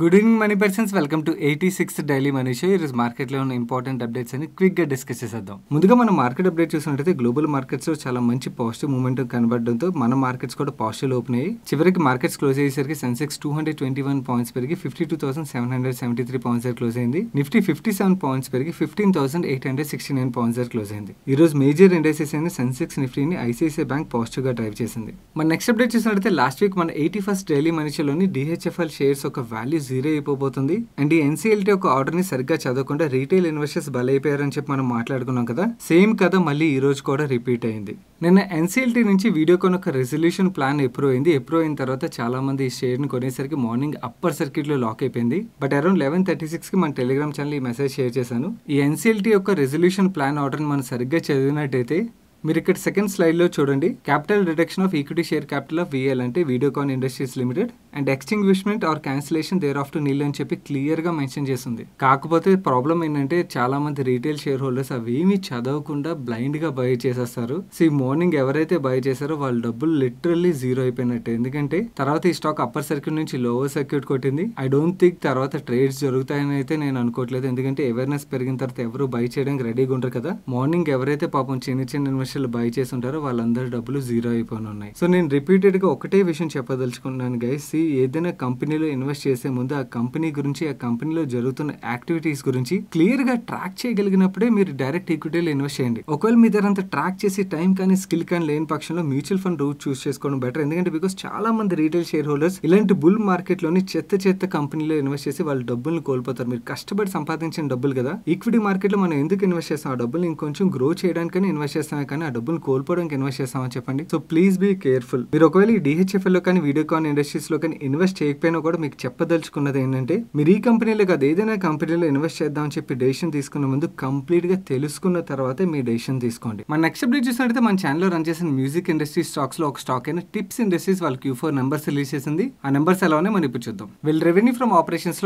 good evening money persons welcome to eighty six daily money show ఈరోజు మార్కెట్లో ఉన్న important updates అని క్విక్గా డిస్కస్ చేసేద్దాం ముందుగా మనం మార్కెట్ అప్డేట్ చూసినట్లయితే గ్లోబల్ మార్కెట్స్లో చాలా మంచి పాజిటివ్ మూమెంట్ కనబడడంతో మన మార్కెట్స్ కూడా పాజిటివ్ ఓపెన్ అయ్యి చివరికి మార్కెట్స్ క్లోజ్ అయ్యేసరికి Sensex two hundred twenty one points పెరిగి fifty two thousand seven hundred seventy three points దగ్గర క్లోజ్ అయింది నిఫ్టీ ఫిఫ్టీ సెవెన్ పాయింట్స్ పెరిగి fifteen thousand eight hundred sixty nine points దగ్గర క్లోజ్ అయింది ఈ రోజు మేజర్ ఇండెక్సెస్ అయిన సెన్సెక్స్ నిఫ్టీని ఐసీఐసీ బ్యాంక్ పాజిటివ్ గా డ్రైవ్ చేసింది మన నెక్స్ట్ అప్డేట్ చూసినట్లయితే లాస్ట్ వీక్ మన eighty first daily money DHFL shares ఒక వాల్యూ వాల్యూ జీరో అయిపోబోతుంది అండ్ ఈ ఎన్సీఎల్టీ యొక్క ఆర్డర్ని సరిగ్గా చదవకుండా రీటైల్ ఇన్వెస్టర్స్ బలైపోయారని చెప్పి మనం మాట్లాడుకున్నాం కదా సేమ్ కథ మళ్ళీ ఈ రోజు కూడా రిపీట్ అయింది నిన్న ఎన్సీఎల్టీ నుంచి వీడియోకాన్ ఒక రెజల్యూషన్ ప్లాన్ ఎప్రూవ్ అయింది ఎప్రూవ్ అయిన తర్వాత చాలా మంది ఈ షేర్ని కొనేసరికి మార్నింగ్ అప్పర్ సర్క్యూట్లో లాక్ అయిపోయింది బట్ అరౌండ్ లెవెన్ థర్టీ సిక్స్కి మన టెలిగ్రామ్ ఛానల్ ఈ మెసేజ్ షేర్ చేశాను ఈ ఎన్సీఎల్టీ యొక్క రెజల్యూషన్ ప్లాన్ ఆర్డర్ని మనం సరిగ్గా చదివినట్టయితే మీరు ఇక్కడ సెకండ్ స్లైడ్లో చూడండి capital reduction of equity share capital of VL అంటే Videocon industries limited and extinguishment or cancellation thereof to nil అని చెప్పి క్లియర్గా మెన్షన్ చేసింది కాకపోతే ప్రాబ్లం ఏంటంటే చాలా మంది రీటైల్ షేర్ హోల్డర్స్ అవేమి చదవకుండా బ్లైండ్గా బై చేసేస్తారు సో మార్నింగ్ ఎవరైతే బై చేశారో వాళ్ళ డబ్బులు లిటరల్లీ జీరో అయిపోయినట్టు ఎందుకంటే తర్వాత ఈ స్టాక్ అప్పర్ సర్క్యూట్ నుంచి లోవర్ సర్క్యూట్ కొట్టింది ఐ డోంట్ థింక్ తర్వాత ట్రేడ్స్ జరుగుతాయని అయితే నేను అనుకోవట్లేదు ఎందుకంటే అవేర్నెస్ పెరిగిన తర్వాత ఎవరు బై చేయడానికి రెడీగా ఉంటారు కదా మార్నింగ్ ఎవరైతే పాపం చిన్న చిన్న కమర్షియల్ బై చేసి ఉంటారో వాళ్ళందరి డబ్బులు జీరో అయిపోయి ఉన్నాయి సో నేను రిపీటెడ్ గా ఒకటే విషయం చెప్పదలుచుకున్నాను గైస్ ఏదైనా కంపెనీలో ఇన్వెస్ట్ చేసే ముందు ఆ కంపెనీ గురించి ఆ కంపెనీలో జరుగుతున్న యాక్టివిటీస్ గురించి క్లియర్ గా ట్రాక్ చేయగలిగినప్పుడే మీరు డైరెక్ట్ ఈక్విటీలో ఇన్వెస్ట్ చేయండి ఒకవేళ మీ దగ్గర అంత ట్రాక్ చేసి టైం కానీ స్కిల్ కానీ లేని పక్షంలో మ్యూచువల్ ఫండ్ రూట్ చూస్ చేసుకోవడం బెటర్ ఎందుకంటే బికాస్ చాలా మంది రీటైల్ షేర్ హోల్డర్స్ ఇలాంటి బుల్ మార్కెట్ లోని చెత్త చెత్త కంపెనీలో ఇన్వెస్ట్ చేసి వాళ్ళ డబ్బులు కోల్పోతారు మీరు కష్టపడి సంపాదించిన డబ్బులు కదా ఈక్విటీ మార్కెట్ లో మనం ఎందుకు ఇన్వెస్ట్ చేస్తాం ఆ డబ్బులు ఇంకొంచెం గ్రో చేయడానికి ఇన్వెస్ట్ చేస్తాం కానీ కానీ ఆ డబ్బులు కోల్పోవడానికి ఇన్వెస్ట్ చేస్తామని చెప్పండి సో ప్లీజ్ బీ కేర్ఫుల్ మీరు ఒకవేళ ఈ లో కానీ వీడియోకాన్ లో కానీ ఇన్వెస్ట్ చేయకపోయినా కూడా మీకు చెప్పదలుచుకున్నది ఏంటంటే మీరు ఈ కంపెనీలో కాదు ఏదైనా కంపెనీలో ఇన్వెస్ట్ చేద్దామని చెప్పి డెసిషన్ తీసుకున్న ముందు కంప్లీట్ గా తెలుసుకున్న తర్వాత మీ డెసిషన్ తీసుకోండి మన నెక్స్ట్ అప్డేట్ చూసినట్టు మన లో రన్ చేసిన మ్యూజిక్ ఇండస్ట్రీ లో ఒక స్టాక్ అయిన టిప్స్ ఇండస్ట్రీస్ వాళ్ళ క్యూ ఫోర్ నెంబర్స్ రిలీజ్ చేసింది ఆ నెంబర్స్ ఉన్నాయి మనం ఇప్పుడు చూద్దాం వీళ్ళు రెవెన్యూ ఫ్రమ్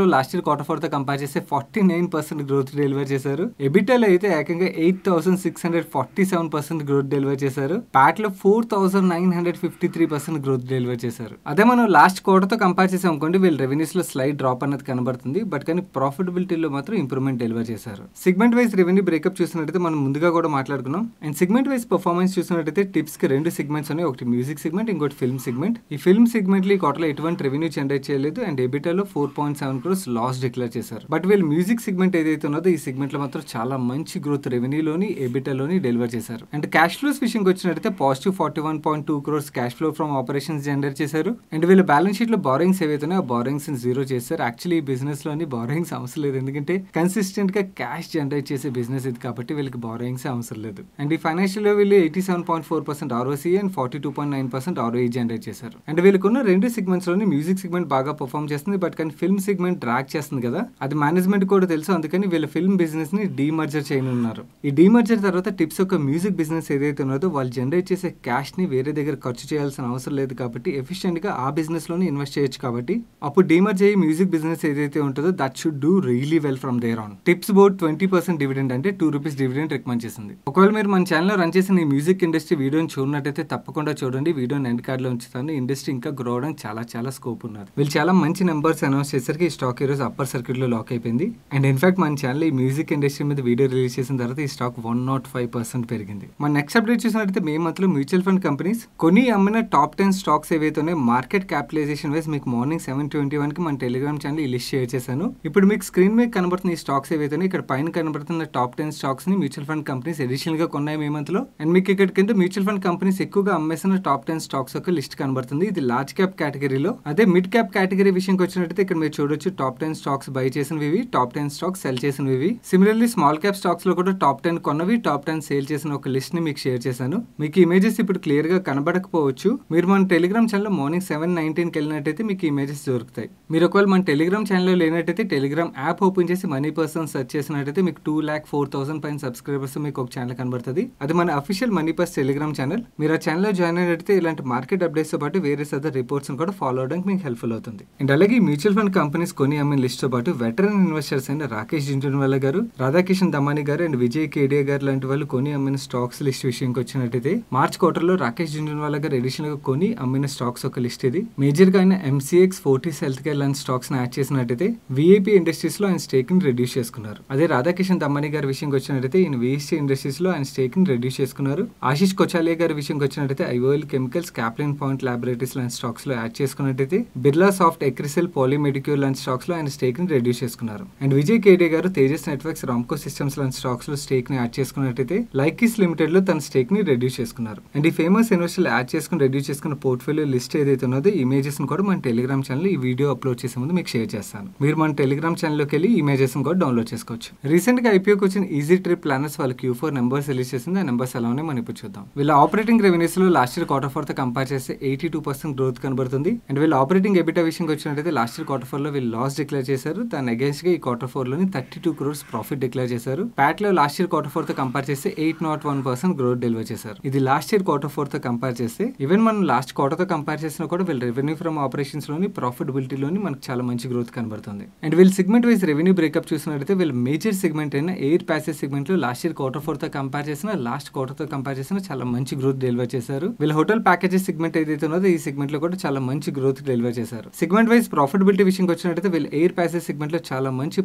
లో లాస్ట్ ఇయర్ క్వార్టర్ తో కంపేర్ చేస్తే forty nine percent growth deliver చేశారు ఎబిటల్ అయితే ఏకంగా eight thousand six hundred forty seven percent percent growth deliver చేశారు ప్యాట్ లో four thousand nine hundred fifty three percent growth deliver చేశారు అదే మనం లాస్ట్ తో కంపేర్ చేసాం అనుకోండి వీళ్ళు రెవెన్యూస్ లో స్లైడ్ డ్రాప్ అనేది కనబడుతుంది బట్ కానీ ప్రాఫిటబిలిటీలో మాత్రం ఇంప్రూవ్మెంట్ డెలివర్ చేశారు సెగ్మెంట్ వైజ్ రెవెన్యూ బ్రేకప్ చూసినట్టయితే మనం ముందుగా కూడా మాట్లాడుకున్నాం అండ్ సెగ్మెంట్ వైజ్ పర్ఫార్మెన్స్ చూసినట్టయితే టిప్స్ కి రెండు సెగ్మెంట్స్ ఉన్నాయి ఒకటి మ్యూజిక్ సెగ్మెంట్ ఇంకోటి ఫిల్మ్ సెగ్మెంట్ ఈ ఫిల్మ్ సెగ్మెంట్ లో ఈ క్వార్టర్లో ఎటువంటి రెవెన్యూ జనరేట్ చేయలేదు అండ్ ఎబిటాలో four point seven crores loss declare చేశారు బట్ వీళ్ళు మ్యూజిక్ సెగ్మెంట్ ఏదైతే ఉన్నదో ఈ సెగ్మెంట్ లో మాత్రం చాలా మంచి గ్రోత్ రెవెన్యూలోని ఎబిటాలోని డెలివర్ చేశారు అండ్ క్యాష్ ఫ్లోస్ విషయంకి వచ్చినట్టయితే positive forty one point two crores cash flow from operations generate చేశారు అండ్ వీళ్ళు బ్యాలెన్స్ షీట్ లో బోరింగ్స్ ఏవైతున్నాయో ఆ బోరింగ్స్ జీరో చేశారు యాక్చువల్లీ ఈ బిజినెస్ లో బోరింగ్స్ అవసరం లేదు ఎందుకంటే కన్సిస్టెంట్ గా క్యాష్ జనరేట్ చేసే బిజినెస్ ఇది కాబట్టి వీళ్ళకి బారోయింగ్స్ అవసరం లేదు అండ్ ఈ లో వీళ్ళు eighty seven point four percent ROC and forty two point nine percent ROE generate చేశారు అండ్ వీళ్ళకున్న రెండు లోని మ్యూజిక్ సెగ్మెంట్ బాగా పర్ఫామ్ చేస్తుంది బట్ కానీ ఫిల్మ్ సెగ్మెంట్ డ్రాక్ చేస్తుంది కదా అది మేనేజ్మెంట్ కూడా తెలుసు అందుకని వీళ్ళ ఫిల్మ్ బిజినెస్ ని డీమర్జర్ చేయనున్నారు ఈ డీమర్జర్ తర్వాత టిప్స్ ఒక మ్యూజిక్ బిజినెస్ బిజినెస్ ఏదైతే ఉన్నదో వాళ్ళు జనరేట్ చేసే క్యాష్ని వేరే దగ్గర ఖర్చు చేయాల్సిన అవసరం లేదు కాబట్టి ఎఫిషియెంట్గా ఆ బిజినెస్లోనే ఇన్వెస్ట్ చేయొచ్చు కాబట్టి అప్పుడు డీమర్ చేయి మ్యూజిక్ బిజినెస్ ఏదైతే ఉంటుందో that should do really well from there on Tips board twenty percent dividend అంటే టూ రూపీస్ డివిడెండ్ రికమెండ్ చేసింది ఒకవేళ మీరు మన ఛానల్లో రన్ చేసిన ఈ మ్యూజిక్ ఇండస్ట్రీ వీడియోని చూడనట్టయితే తప్పకుండా చూడండి వీడియోని ఎండ్ కార్డ్లో ఉంచుతాను ఇండస్ట్రీ ఇంకా గ్రో అవడం చాలా చాలా స్కోప్ ఉన్నది వీళ్ళు చాలా మంచి నెంబర్స్ అనౌన్స్ చేసరికి ఈ స్టాక్ ఈరోజు అప్పర్ సర్క్యూట్లో లాక్ అయిపోయింది అండ్ ఇన్ఫాక్ట్ మన ఛానల్ ఈ మ్యూజిక్ ఇండస్ట్రీ మీద వీడియో రిలీజ్ చేసిన తర్వాత ఈ stock one not five percent పెరిగింది మన నెక్స్ట్ అప్డేట్ చూసినట్లయితే మే మంత్లో మ్యూచువల్ ఫండ్ కంపెనీస్ కొన్ని అమ్మిన టాప్ టెన్ స్టాక్స్ ఏవైతే మార్కెట్ క్యాపిటలైజేషన్ వైస్ మీకు మార్నింగ్ సెవెన్ ట్వంటీ వన్కి మన టెలిగ్రామ్ ఛానల్ ఈ లిస్ట్ షేర్ చేశాను ఇప్పుడు మీకు స్క్రీన్ మీద కనబడుతున్న ఈ స్టాక్స్ ఏవైతే ఇక్కడ పైన కనబడుతున్న టాప్ టెన్ స్టాక్స్ ని మ్యూచువల్ ఫండ్ కంపెనీస్ గా కొన్నాయి మే లో అండ్ మీకు ఇక్కడ కింద మ్యూచువల్ ఫండ్ కంపెనీస్ ఎక్కువగా అమ్మేసిన టాప్ టెన్ స్టాక్స్ యొక్క లిస్ట్ కనబడుతుంది ఇది లార్జ్ క్యాప్ కేటగిరీలో అదే మిడ్ క్యాప్ కేటగిరీ విషయంకి వచ్చినట్టయితే ఇక్కడ మీరు చూడొచ్చు టాప్ టెన్ స్టాక్స్ బై చేసినవి టాప్ టెన్ స్టాక్స్ సెల్ చేసినవి సిమిలర్లీ స్మాల్ క్యాప్ స్టాక్స్ లో కూడా టాప్ టెన్ కొన్నవి టాప్ టెన్ సేల్ చేసిన ఒక లిస్ట్ మీకు షేర్ చేశాను మీకు ఇమేజెస్ ఇప్పుడు క్లియర్గా కనబడకపోవచ్చు మీరు మన టెలిగ్రామ్ ఛానల్ మార్నింగ్ సెవెన్ నైన్టీన్కి వెళ్ళినట్టయితే మీకు ఇమేజెస్ దొరుకుతాయి మీరు ఒకవేళ మన టెలిగ్రామ్ ఛానల్లో లేనట్టయితే టెలిగ్రామ్ యాప్ ఓపెన్ చేసి మనీ పర్సన్ సెర్చ్ చేసినట్టయితే మీకు టూ ల్యాక్ ఫోర్ థౌసండ్ పైన సబ్స్క్రైబర్స్ మీకు ఒక ఛానల్ కనబడుతుంది అది మన official money purse Telegram channel మీరు ఆ ఛానల్లో జాయిన్ అయినట్టయితే ఇలాంటి మార్కెట్ అప్డేట్స్ తో పాటు వేరే సదర్ రిపోర్ట్స్ కూడా ఫాలో అవడానికి మీకు హెల్ప్ఫుల్ అవుతుంది అండ్ అలాగే మ్యూచువల్ ఫండ్ కంపెనీస్ కొని అమ్మిన తో పాటు వెటరన్ ఇన్వెస్టర్స్ అయిన రాకేష్ జింజున్వాలా గారు రాధాకిషన్ దమానీ గారు అండ్ విజయ్ కేడియా గారు లాంటి వాళ్ళు కొని అమ్మిన స్టాక్స్ లిస్ట్ విషయంకి వచ్చినట్టయితే మార్చ్ క్వార్టర్ లో రాకేష్ జుంజున్వాలా గారు ఎడిషన్ గా కొని అమ్మిన స్టాక్స్ ఒక లిస్ట్ ఇది మేజర్ గా ఆయన ఎంసీఎక్స్ ఫోర్టీస్ హెల్త్ కేర్ లాంటి స్టాక్స్ ని యాడ్ చేసినట్టయితే విఐపి ఇండస్ట్రీస్ లో ఆయన స్టేక్ ని రెడ్యూస్ చేసుకున్నారు అదే రాధాకిషన్ దమ్మని గారి విషయంకి వచ్చినట్టయితే ఈయన విఎస్టీ ఇండస్ట్రీస్ లో ఆయన స్టేక్ ని రెడ్యూస్ చేసుకున్నారు ఆశీష్ కొచాలియా గారి విషయంకి వచ్చినట్టయితే IOL chemicals Caplin point laboratories లాంటి స్టాక్స్ లో యాడ్ చేసుకున్నట్టయితే బిర్లా సాఫ్ట్ ఎక్రిసెల్ పాలిమెడిక్యూర్ లాంటి స్టాక్స్ లో ఆయన స్టేక్ ని రెడ్యూస్ చేసుకున్నారు అండ్ విజయ్ కేడే గారు తేజస్ నెట్వర్క్స్ రామ్కో సిస్టమ్స్ లాంటి స్టాక్స్ లో స్టేక్ ని యాడ్ చేసుకున్నట్టయితే లైకిస్ లిమిటెడ్ లో తన స్టేక్ ని రెడ్యూస్ చేసుకున్నారు అండ్ ఈ ఫేమస్ ఇన్వెస్టర్లు యాడ్ చేసుకుని రెడ్యూస్ చేసుకున్న పోర్ట్ఫోలియో లిస్ట్ ఏదైతే ఉన్నదో ఇమేజెస్ కూడా మన టెలిగ్రామ్ ఛానల్ ఈ వీడియో అప్లోడ్ చేసే ముందు మీకు షేర్ చేస్తాను మీరు మన టెలిగ్రామ్ ఛానల్లోకి వెళ్ళి ఇమేజెస్ కూడా డౌన్లోడ్ చేసుకోవచ్చు రీసెంట్ గా ఐపీఓకి వచ్చిన ఈజీ ట్రిప్ ప్లానర్స్ వాళ్ళ క్యూ ఫోర్ నెంబర్స్ రిలీజ్ చేసింది ఆ నెంబర్స్ అలానే మనం ఇప్పుడు చూద్దాం వీళ్ళ ఆపరేటింగ్ రెవెన్యూస్ లో లాస్ట్ ఇయర్ క్వార్టర్ ఫోర్ తో కంపేర్ చేస్తే ఎయిటీ టూ పర్సెంట్ గ్రోత్ కనబడుతుంది అండ్ వీళ్ళ ఆపరేటింగ్ ఎబిటా విషయంకి వచ్చినట్టయితే లాస్ట్ ఇయర్ క్వార్టర్ ఫోర్ లో వీళ్ళు లాస్ డిక్లేర్ చేశారు దాని అగేన్స్ట్ గా ఈ క్వార్టర్ ఫోర్ లోని thirty two crores profit declare చేశారు ప్యాట్ లో లాస్ట్ ఇయర్ క్వార్టర్ ఫోర్ తో కంపేర్ చేస్తే eight nought one percent percent growth deliver చేశారు ఇది లాస్ట్ ఇయర్ క్వార్టర్ ఫోర్ తో కంపేర్ చేస్తే ఈవెన్ మనం లాస్ట్ క్వార్టర్ తో కంపేర్ చేసినా కూడా వీళ్ళ రెవెన్యూ ఫ్రమ్ ఆపరేషన్స్ లోని ప్రాఫిటబిలిటీ లోని మనకు చాలా మంచి గ్రోత్ కనబడుతుంది అండ్ వీళ్ళ సెగ్మెంట్ వైజ్ రెవెన్యూ బ్రేకప్ చూసినట్లయితే వీళ్ళ మేజర్ సెగ్మెంట్ అయిన ఎయిర్ ప్యాసేజ్ సెగ్మెంట్ లో లాస్ట్ ఇయర్ క్వార్టర్ ఫోర్ తో కంపేర్ చేసిన లాస్ట్ క్వార్టర్ తో కంపేర్ చేసిన చాలా మంచి గ్రోత్ డెలివర్ చేశారు వీళ్ళ హోటల్ ప్యాకేజెస్ సెగ్మెంట్ ఏదైతే ఉన్నదో ఈ సెగ్మెంట్ లో కూడా చాలా మంచి గ్రోత్ డెలివర్ చేశారు సెగ్మెంట్ వైజ్ ప్రాఫిటబిలిటీ విషయంకి వచ్చినట్లయితే వీళ్ళు ఎయిర్ ప్యాసేజ్ సెగ్మెంట్ లో చాలా మంచి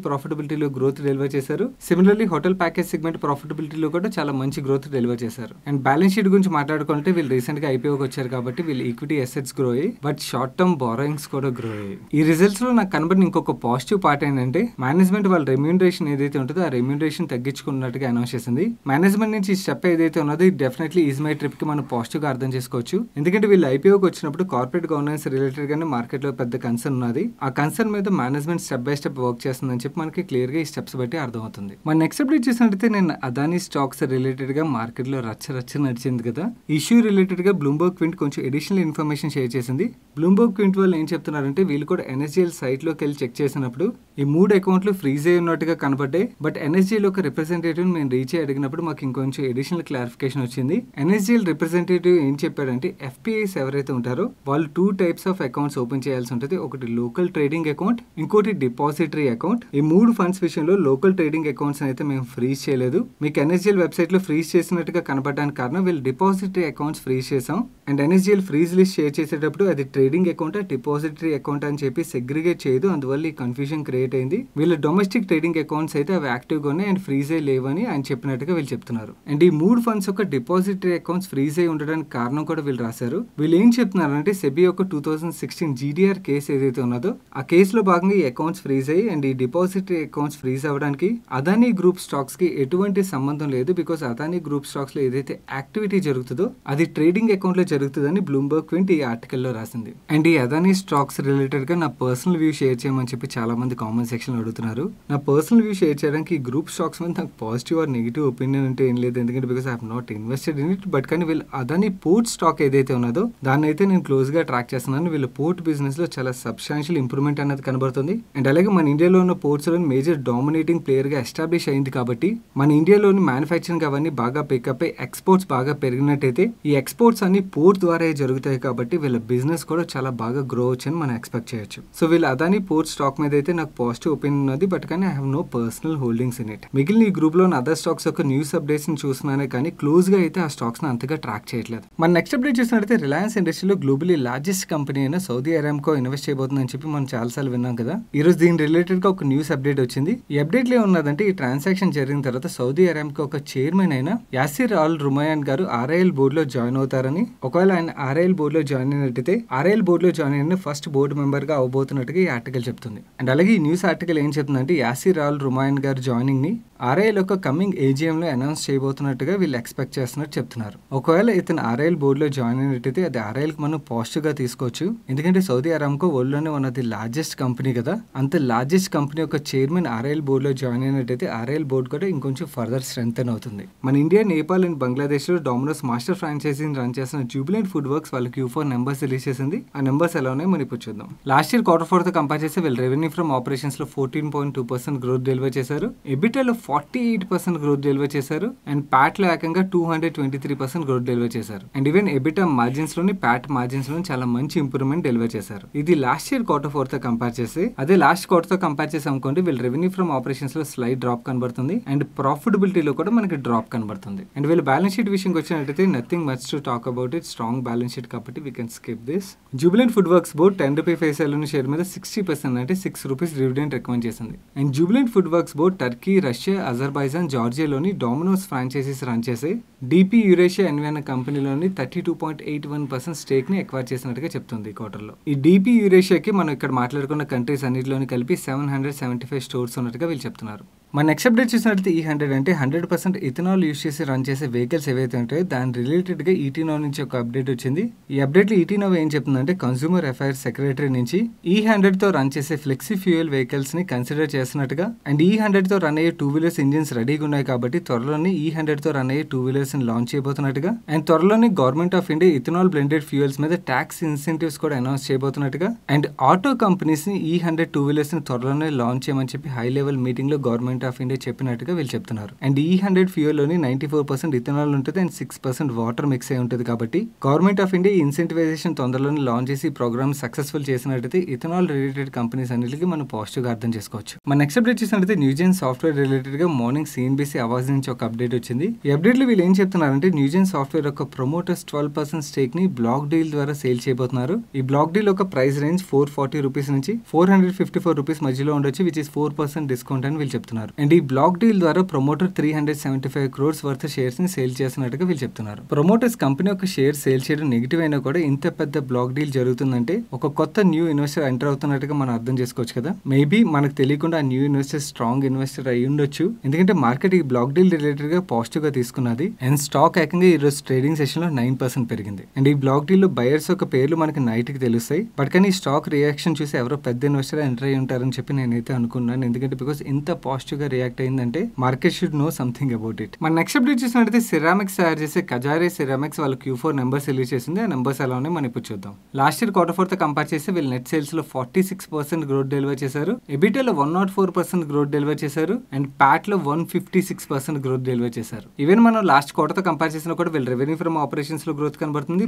లో గ్రోత్ డెలివర్ చేశారు సిమిలర్లీ హోటల్ ప్యాకేజ్ సెగ్మెంట్ లో కూడా చాలా మంచి గ్రోత్ డెలివర్ డెలివర్ చేశారు అండ్ బ్యాలెన్స్ షీట్ గురించి మాట్లాడుకుంటే వీళ్ళు రీసెంట్ గా ఐపీఓకి వచ్చారు కాబట్టి వీళ్ళు ఈక్విటీ ఎసెట్స్ గ్రో అయ్యి బట్ షార్ట్ టర్మ్ బోరోయింగ్స్ కూడా గ్రో అయ్యాయి ఈ రిజల్ట్స్ లో నాకు కనబడిన ఇంకొక పాజిటివ్ పార్ట్ ఏంటంటే మేనేజ్మెంట్ వాళ్ళ రెమ్యూనరేషన్ ఏదైతే ఉంటుందో ఆ రెమ్యూనరేషన్ తగ్గించుకున్నట్టుగా అనౌన్స్ చేసింది మేనేజ్మెంట్ నుంచి ఈ స్టెప్ ఏదైతే ఉన్నదో డెఫినెట్లీ ఈజ్ మై ట్రిప్ కి మనం పాజిటివ్ గా అర్థం చేసుకోవచ్చు ఎందుకంటే వీళ్ళు ఐపీఓకి వచ్చినప్పుడు కార్పొరేట్ గవర్నెన్స్ రిలేటెడ్ గానే మార్కెట్ లో పెద్ద కన్సర్న్ ఉన్నది ఆ కన్సర్న్ మీద management step by step work చేస్తుందని చెప్పి మనకి క్లియర్ గా ఈ స్టెప్స్ బట్టి అర్థమవుతుంది మన నెక్స్ట్ అప్డేట్ చేసినట్టు నేను అదానీ స్టాక్స్ రిలేటెడ్ గా మార్కెట్ మార్కెట్లో రచ్చ రచ్చ నడిచింది కదా ఇష్యూ రిలేటెడ్గా బ్లూంబర్గ్ క్వింట్ కొంచెం ఎడిషనల్ ఇన్ఫర్మేషన్ షేర్ చేసింది బ్లూంబర్గ్ క్వింట్ వాళ్ళు ఏం చెప్తున్నారంటే వీళ్ళు కూడా ఎన్ఎస్జిఎల్ సైట్లోకి వెళ్ళి చెక్ చేసినప్పుడు ఈ మూడు అకౌంట్లు ఫ్రీజ్ అయి ఉన్నట్టుగా కనబడ్డాయి బట్ ఎన్ఎస్జిఎల్ ఒక రిప్రజెంటేటివ్ మేము రీచ్ అయ్యి అడిగినప్పుడు మాకు ఇంకొంచెం ఎడిషనల్ క్లారిఫికేషన్ వచ్చింది ఎన్ఎస్జిఎల్ రిప్రజెంటేటివ్ ఏం చెప్పాడంటే ఎఫ్పిఐస్ ఎవరైతే ఉంటారో వాళ్ళు two types of accounts open చేయాల్సి ఉంటుంది ఒకటి లోకల్ ట్రేడింగ్ అకౌంట్ ఇంకోటి డిపాజిటరీ అకౌంట్ ఈ మూడు ఫండ్స్ విషయంలో లోకల్ ట్రేడింగ్ అకౌంట్స్ అయితే మేము ఫ్రీజ్ చేయలేదు మీకు ఎన్ఎస్జిఎల్ వెబ్సైట్లో ఫ్రీజ్ చేసిన ఉన్నట్టుగా కనపడడానికి కారణం వీళ్ళు డిపాజిటరీ అకౌంట్స్ ఫ్రీజ్ చేసాం and NSDL freeze list share చేసేటప్పుడు అది ట్రేడింగ్ అకౌంట్ డిపాజిటరీ అకౌంట్ అని చెప్పి సెగ్రిగేట్ చేయదు అందువల్ల ఈ కన్ఫ్యూజన్ క్రియేట్ అయింది వీళ్ళు డొమెస్టిక్ ట్రేడింగ్ అకౌంట్స్ అయితే అవి యాక్టివ్గా ఉన్నాయి అండ్ ఫ్రీజే లేవని ఆయన చెప్పినట్టుగా వీళ్ళు చెప్తున్నారు అండ్ ఈ మూడు ఫండ్స్ యొక్క డిపాజిటరీ అకౌంట్స్ ఫ్రీజ్ అయి ఉండడానికి కారణం కూడా వీళ్ళు రాశారు వీళ్ళు ఏం చెప్తున్నారు అంటే సెబీ యొక్క two thousand sixteen GDR case ఏదైతే ఉన్నదో ఆ కేసులో భాగంగా ఈ అకౌంట్స్ ఫ్రీజ్ అయ్యి అండ్ ఈ డిపాజిటరీ అకౌంట్స్ ఫ్రీజ్ అవ్వడానికి అదానీ గ్రూప్ స్టాక్స్ కి ఎటువంటి సంబంధం లేదు బికాస్ అదానీ గ్రూప్ స్టాక్స్లో ఏదైతే యాక్టివిటీ జరుగుతుందో అది ట్రేడింగ్ అకౌంట్లో జరుగుతుందని బ్లూంబర్గ్ క్వింట్ ఈ ఆర్టికల్లో రాసింది అండ్ ఈ అదానీ స్టాక్స్ రిలేటెడ్గా నా పర్సనల్ వ్యూ షేర్ చేయమని చెప్పి చాలా మంది కామెంట్ సెక్షన్లో అడుగుతున్నారు నా పర్సనల్ వ్యూ షేర్ చేయడానికి ఈ గ్రూప్ స్టాక్స్ మీద నాకు పాజిటివ్ ఆర్ నెగిటివ్ ఒపీనియన్ అంటే ఏం లేదు ఎందుకంటే because I not invested in it but కానీ వీళ్ళు అదాని పోర్ట్ స్టాక్ ఏదైతే ఉన్నదో దాన్ని అయితే నేను క్లోజ్గా ట్రాక్ చేస్తున్నాను వీళ్ళ పోర్ట్ బిజినెస్లో చాలా సబ్స్టాన్షియల్ ఇంప్రూవ్మెంట్ అనేది కనబడుతుంది అండ్ అలాగే మన ఇండియాలో ఉన్న పోర్ట్స్లో మేజర్ డామినేటింగ్ ప్లేయర్గా ఎస్టాబ్లిష్ అయింది కాబట్టి మన ఇండియాలోని మ్యానుఫ్యాక్చరింగ్ అవన్నీ బాగా పిక్ ఇకపై ఎక్స్పోర్ట్స్ బాగా పెరిగినట్టయితే ఈ ఎక్స్పోర్ట్స్ అన్ని పోర్ట్ ద్వారా జరుగుతాయి కాబట్టి వీళ్ళ బిజినెస్ కూడా చాలా బాగా గ్రో వచ్చని మనం ఎక్స్పెక్ట్ చేయొచ్చు సో వీళ్ళు అదాని పోర్ట్ స్టాక్ మీద అయితే నాకు పాజిటివ్ ఒపీనియన్ ఉన్నది బట్ కానీ I have no personal holdings in it మిగిలిన ఈ గ్రూప్ లో అదర్ స్టాక్స్ యొక్క న్యూస్ అప్డేట్స్ ని చూస్తున్నానే కానీ క్లోజ్ గా అయితే ఆ స్టాక్స్ ని అంతగా ట్రాక్ చేయట్లేదు మన నెక్స్ట్ అప్డేట్ చూసినట్టయితే రిలయన్స్ ఇండస్ట్రీలో గ్లోబలీ లార్జెస్ట్ కంపెనీ అయిన సౌదీ అరామ్కో ఇన్వెస్ట్ చేయబోతుందని చెప్పి మనం చాలాసార్లు విన్నాం కదా ఈ రోజు దీని రిలేటెడ్ గా ఒక న్యూస్ అప్డేట్ వచ్చింది ఈ అప్డేట్ లో ఉన్నదంటే ఈ ట్రాన్సాక్షన్ జరిగిన తర్వాత సౌదీ అరామ్కో ఒక చైర్మన్ అయిన నాసిర్ అల్ రుమయాన్ గారు ఆర్ఐఎల్ బోర్డులో జాయిన్ అవుతారని ఒకవేళ ఆయన ఆర్ఐఎల్ బోర్డులో జాయిన్ అయినట్టయితే ఆర్ఐఎల్ బోర్డులో జాయిన్ అయిన ఫస్ట్ బోర్డు మెంబర్గా అవబోతున్నట్టుగా ఈ ఆర్టికల్ చెప్తుంది అండ్ అలాగే ఈ న్యూస్ ఆర్టికల్ ఏం చెప్తుందంటే యాసిర్ అల్ రుమాయన్ గారు జాయినింగ్ ని ఆర్ఐఎల్ యొక్క కమింగ్ ఏజీఎంలో అనౌన్స్ చేయబోతున్నట్టుగా వీళ్ళు ఎక్స్పెక్ట్ చేస్తున్నట్టు చెప్తున్నారు ఒకవేళ ఇతను ఆర్ఐఎల్ బోర్డులో జాయిన్ అయినట్టయితే అది ఆర్ఐఎల్కి మనం పాజిటివ్గా తీసుకోవచ్చు ఎందుకంటే సౌదీ అరామ్కో వరల్డ్లోనే one of the largest company కదా అంత లార్జెస్ట్ కంపెనీ యొక్క చైర్మన్ ఆర్ఐఎల్ బోర్డులో జాయిన్ అయినట్టయితే ఆర్ఐఎల్ బోర్డు కూడా ఇంకొంచెం ఫర్దర్ స్ట్రెంగ్ అవుతుంది మన ఇండియన్ నేపాల్ అండ్ బంగ్లాదేశ్లో డామినోస్ మాస్టర్ ఫ్రాంచైజీని రన్ చేసిన జూబిలెంట్ ఫుడ్ వర్క్స్ వాళ్ళ క్యూ ఫోర్ నెంబర్స్ రిలీజ్ చేసింది ఆ నెంబర్స్ ఎలా ఉన్నాయి మనం ఇప్పుడు చూద్దాం లాస్ట్ ఇయర్ క్వార్టర్ తో కంపేర్ చేస్తే వీళ్ళు రెవెన్యూ ఫ్రమ్ ఆపరేషన్స్ లో fourteen point two percent growth deliver చేశారు ఎబిటాలో forty eight percent growth deliver చేశారు అండ్ ప్యాట్ లో ఏకంగా two hundred twenty three percent growth deliver చేశారు అండ్ ఈవెన్ ఎబిటా లోని ప్యాట్ మార్జిన్స్ లోని చాలా మంచి ఇంప్రూవ్మెంట్ డెలివర్ చేశారు ఇది లాస్ట్ ఇయర్ క్వార్టర్ ఫోర్తో కంపేర్ చేసి అదే లాస్ట్ తో కంపేర్ చేసి అనుకోండి వీళ్ళు రెవెన్యూ ఫ్రమ్ ఆపరేషన్స్ లో స్లైడ్ డ్రాప్ కనబడుతుంది అండ్ ప్రాఫిటబిలిటీలో కూడా మనకి డ్రాప్ కనబడుతుంది అండ్ వీళ్ళ బ్యాలెన్స్ షీట్ విషయంకి వచ్చినట్టయితే nothing much to talk about it strong balance sheet కాబట్టి we can skip this Jubilant Food Works board ten rupee five sell share మీద సిక్స్టీ పర్సెంట్ అంటే సిక్స్ రూపీస్ డివిడెంట్ రికమెండ్ చేసింది and Jubilant Food Works board Turkey Russia Azerbaijan జార్జియాలోని Domino's franchises run చేసి DP Eurasia NV కంపెనీలోని thirty two point eight one percent ని acquire చేసినట్టుగా చెప్తుంది క్వార్టర్లో ఈ డీపీ యూరేషియాకి మనం ఇక్కడ మాట్లాడుకున్న కంట్రీస్ అన్నింటిలోని కలిపి seven hundred seventy five stores ఉన్నట్టుగా వీళ్ళు చెప్తున్నారు మన నెక్స్ట్ అప్డేట్ చూసినట్లయితే ఈ హండ్రెడ్ అంటే హండ్రెడ్ పర్సెంట్ ఇథనాల్ యూస్ చేసి రన్ చేసే వెహికల్స్ ఏవైతే ఉంటాయో దాని రిలేటెడ్గా ఈటీనో నుంచి ఒక అప్డేట్ వచ్చింది ఈ అప్డేట్లో ఈటీనో ఏం చెప్తుందంటే కన్సూమర్ అఫైర్స్ సెక్రటరీ నుంచి ఈ హండ్రెడ్తో రన్ చేసే ఫ్లెక్సీ ఫ్యూయల్ వెహికల్స్ని కన్సిడర్ చేస్తున్నట్టుగా అండ్ ఈ హండ్రెడ్తో రన్ అయ్యే టూ వీలర్స్ ఇంజిన్స్ రెడీగా ఉన్నాయి కాబట్టి త్వరలోనే ఈ హండ్రెడ్తో రన్ అయ్యే టూ వీలర్స్ని లాంచ్ చేయబోతున్నట్టుగా అండ్ త్వరలోనే government of India ethanol blended fuels మీద ట్యాక్స్ ఇన్సెంటివ్స్ కూడా అనౌన్స్ చేయబోతున్నట్టుగా అండ్ ఆటో కంపెనీస్ని ఈ హండ్రెడ్ టూ వీలర్స్ని త్వరలోనే లాంచ్ చేయమని చెప్పి హై లెవెల్ మీటింగ్లో గవర్నమెంట్ గవర్నమెంట్ ఆఫ్ ఇండియా చెప్పినట్టుగా వీళ్ళు చెప్తున్నారు అండ్ ఈ హండ్రెడ్ లో నైన్టీ ఫోర్ పర్సెంట్ ఇథనాల్ ఉంటుంది and six percent water mix అయి ఉంటుంది కాబట్టి గవర్నమెంట్ ఆఫ్ ఇండియా ఇన్సెంటివైజేషన్ తొందరలోనే లాంచ్ చేసి ప్రోగ్రామ్ సక్సెస్ఫుల్ చేసినట్టు ఇథనాల్ రిలేటెడ్ కంపెనీస్ అన్నిటికి మనం పాజిటివ్ గా అర్థం చేసుకోవచ్చు మన నెక్స్ట్ అప్డేట్ చేసినట్టయితే న్యూజెన్ సాఫ్ట్వేర్ రిలేటెడ్ గా మార్నింగ్ సిఎన్బీసీ అవాజ్ నుంచి ఒక అప్డేట్ వచ్చింది ఈ లో వీళ్ళు ఏం చెప్తున్నారంటే న్యూజెన్ సాఫ్ట్వేర్ యొక్క ప్రమోటర్స్ ట్వెల్వ్ పర్సెంట్ స్టేక్ ని బ్లాక్ డీల్ ద్వారా సేల్ చేయబోతున్నారు ఈ బ్లాక్ డీల్ యొక్క price range four forty rupees నుంచి four hundred fifty four rupees మధ్యలో ఉండొచ్చు which is four percent discount అని వీళ్ళు చెప్తున్నారు చెప్తున్నారు అండ్ ఈ బ్లాక్ డీల్ ద్వారా promoter three hundred seventy five crores worth shares ని సేల్ చేస్తున్నట్టుగా వీళ్ళు చెప్తున్నారు ప్రమోటర్స్ కంపెనీ యొక్క షేర్ సేల్ చేయడం నెగిటివ్ అయినా కూడా ఇంత పెద్ద బ్లాక్ డీల్ జరుగుతుందంటే ఒక కొత్త న్యూ ఇన్వెస్టర్ ఎంటర్ అవుతున్నట్టుగా మనం అర్థం చేసుకోవచ్చు కదా మేబీ మనకు తెలియకుండా ఆ న్యూ ఇన్వెస్టర్ స్ట్రాంగ్ ఇన్వెస్టర్ అయి ఉండొచ్చు ఎందుకంటే మార్కెట్ ఈ బ్లాక్ డీల్ రిలేటెడ్ గా పాజిటివ్ గా తీసుకున్నది అండ్ స్టాక్ ఏకంగా ఈ రోజు ట్రేడింగ్ సెషన్ లో నైన్ పర్సెంట్ పెరిగింది అండ్ ఈ బ్లాక్ డీల్ లో బయర్స్ యొక్క పేర్లు మనకి నైట్ కి తెలుస్తాయి బట్ కానీ ఈ స్టాక్ రియాక్షన్ చూసి ఎవరో పెద్ద ఇన్వెస్టర్ ఎంటర్ అయి ఉంటారని చెప్పి నేనైతే అనుకున్నాను ఎందుకంటే బికాస్ ఇంత పాజిటివ్ గా రియాక్ట్ అయిందంటే market should know something about it మన నెక్స్ట్ అప్డేట్ చూసినట్టయితే సిరామిక్స్ తయారు చేసే కజారే సిరామిక్స్ వాళ్ళు క్యూ ఫోర్ నెంబర్స్ రిలీజ్ చేసింది ఆ నెంబర్స్ ఎలా ఉన్నాయి మనం ఇప్పుడు చూద్దాం లాస్ట్ ఇయర్ క్వార్టర్ తో కంపేర్ చేస్తే వీళ్ళు నెట్ సేల్స్ లో forty six percent growth deliver చేశారు లో one nought four percent growth deliver చేశారు అండ్ ప్యాట్ లో one fifty six percent growth deliver చేశారు ఈవెన్ మనం లాస్ట్ తో కంపేర్ చేసినా కూడా వీళ్ళు రెవెన్యూ ఫ్రమ్ ఆపరేషన్స్ లో గ్రోత్ కనబడుతుంది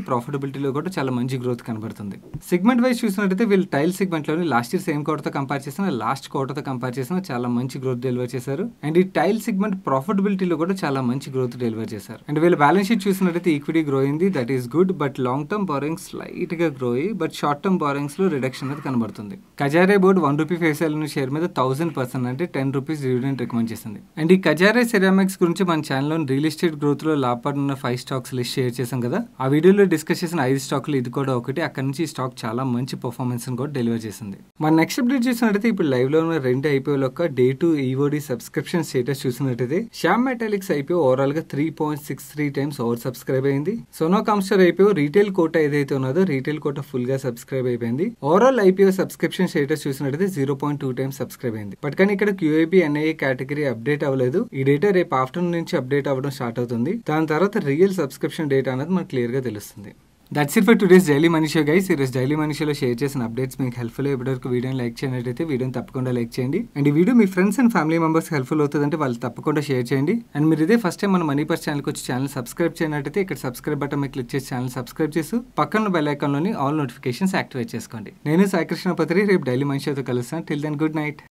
లో కూడా చాలా మంచి గ్రోత్ కనబడుతుంది సెగ్మెంట్ వైజ్ చూసినట్టయితే వీళ్ళు టైల్ లో లాస్ట్ ఇయర్ సేమ్ తో కంపేర్ చేసిన లాస్ట్ తో కంపేర్ చేసిన చాలా మంచి గ్రోత్ డెలివర్ డెలివర్ చేశారు అండ్ ఈ టైల్ సెగ్మెంట్ ప్రాఫిటబిలిటీలో కూడా చాలా మంచి గ్రోత్ డెలివర్ చేశారు అండ్ వీళ్ళ బ్యాలెన్స్ షీట్ చూసినట్టయితే ఈక్విటీ గ్రో అయింది that is good but long term light గా గ్రో అయ్యి బట్ షార్ట్ టర్మ్ లో రిడక్షన్ అనేది కనబడుతుంది Kajaria board one rupee face share మీద థౌసండ్ పర్సెంట్ అంటే టెన్ రూపీస్ డివిడెంట్ రికమెండ్ చేసింది అండ్ ఈ కజారే సెరామిక్స్ గురించి మన ఛానల్లో రియల్ ఎస్టేట్ గ్రోత్ లో లాపడున్న ఫైవ్ స్టాక్స్ లిస్ట్ షేర్ చేశాం కదా ఆ వీడియోలో డిస్కస్ చేసిన ఐదు స్టాక్లు ఇది కూడా ఒకటి అక్కడ నుంచి ఈ స్టాక్ చాలా మంచి పర్ఫార్మెన్స్ కూడా డెలివర్ చేసింది మన నెక్స్ట్ అప్డేట్ చూసినట్టయితే ఇప్పుడు లైవ్ లో ఉన్న రెండు ఐపీఎల్ యొక్క డే టు ఈవో ఓడి సబ్స్క్రిప్షన్ స్టేటస్ చూసినట్టయితే శ్యామ్ మెటాలిక్స్ ఐపీఓ ఓవరాల్ గా three point six three times over subscribe అయింది Sona Comstar IPO retail quota ఏదైతే ఉన్నదో రీటైల్ కోట ఫుల్ గా సబ్స్క్రైబ్ అయిపోయింది ఓవరాల్ ఐపీఓ సబ్స్క్రిప్షన్ స్టేటస్ చూసినట్టయితే zero point two times subscribe అయింది బట్ కానీ ఇక్కడ క్యూఐబి ఎన్ఐఏ కేటగిరీ అప్డేట్ అవ్వలేదు ఈ డేటా రేపు ఆఫ్టర్నూన్ నుంచి అప్డేట్ అవ్వడం స్టార్ట్ అవుతుంది దాని తర్వాత రియల్ సబ్స్క్రిప్షన్ డేటా అనేది మనకు క్లియర్ గా తెలుస్తుంది that's it for today's daily మనిషి గైస్ ఈరోజు డైలీ మనిషిలో షేర్ చేసిన అప్డేట్స్ మీకు హెల్ప్ఫుల్ ఇప్పటివరకు వీడియోని లైక్ చేయనట్టయితే వీడియోని తప్పకుండా లైక్ చేయండి అండ్ ఈ వీడియో మీ friends and family members helpful అవుతుందంటే వాళ్ళు తప్పకుండా షేర్ చేయండి అండ్ మీరు ఇదే ఫస్ట్ టైం మన మనీ పర్స్ ఛానల్కి వచ్చి ఛానల్ సబ్స్క్రైబ్ చేయనట్టయితే ఇక్కడ సబ్స్క్రైబ్ బటన్ మీద క్లిక్ చేసి ఛానల్ సబ్స్క్రైబ్ చేసి పక్కన బెల్ ఐకాన్లోని ఆల్ నోటిఫికేషన్స్ యాక్టివేట్ చేసుకోండి నేను సాయి కృష్ణపతి రేపు డైలీ మనిషితో కలుస్తాను టిల్ దెన్ గుడ్ నైట్